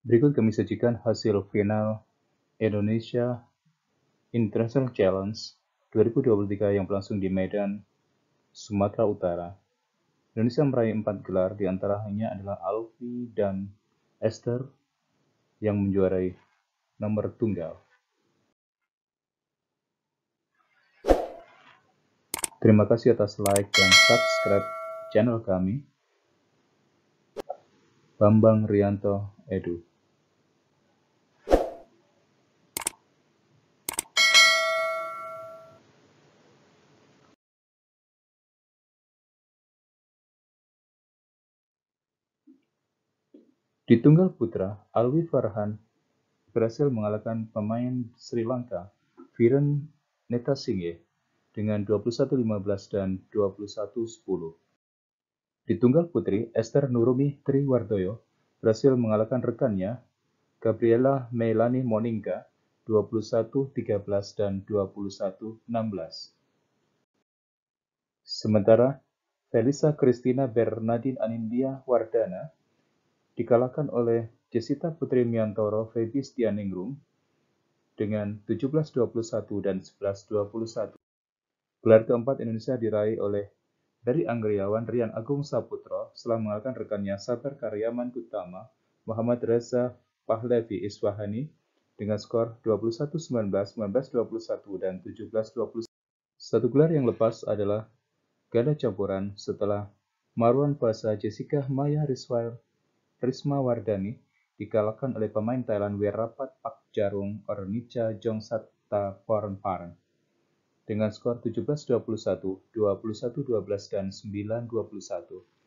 Berikut kami sajikan hasil final Indonesia International Challenge 2023 yang berlangsung di Medan, Sumatera Utara. Indonesia meraih empat gelar di antaranya adalah Alfi dan Esther yang menjuarai nomor tunggal. Terima kasih atas like dan subscribe channel kami. Bambang Rianto Edu. Di tunggal putra, Alwi Farhan berhasil mengalahkan pemain Sri Lanka, Viren Netasinghe, dengan 21-15 dan 21-10. Di tunggal putri, Esther Nurumi Triwardoyo berhasil mengalahkan rekannya, Gabriela Melani Moninga, 21-13 dan 21-16. Sementara, Felisa Cristina Bernadine Anindya Wardana dikalahkan oleh Jessica Putri Miantoro Feby Stianingrum dengan 17-21 dan 11-21. Gelar keempat Indonesia diraih oleh dari Anggriawan Rian Agung Saputra setelah mengalahkan rekannya Sabar Karyaman Kutama Muhammad Reza Pahlevi Iswahani dengan skor 21-19, 19-21, dan 17-21. Satu gelar yang lepas adalah ganda campuran setelah Marwan Basa Jessica Maya Riswair. Risma Wardani dikalahkan oleh pemain Thailand Werapat Pak Jarung Ornica Jongsatta Pornparn dengan skor 17-21, 21-12, dan 9-21.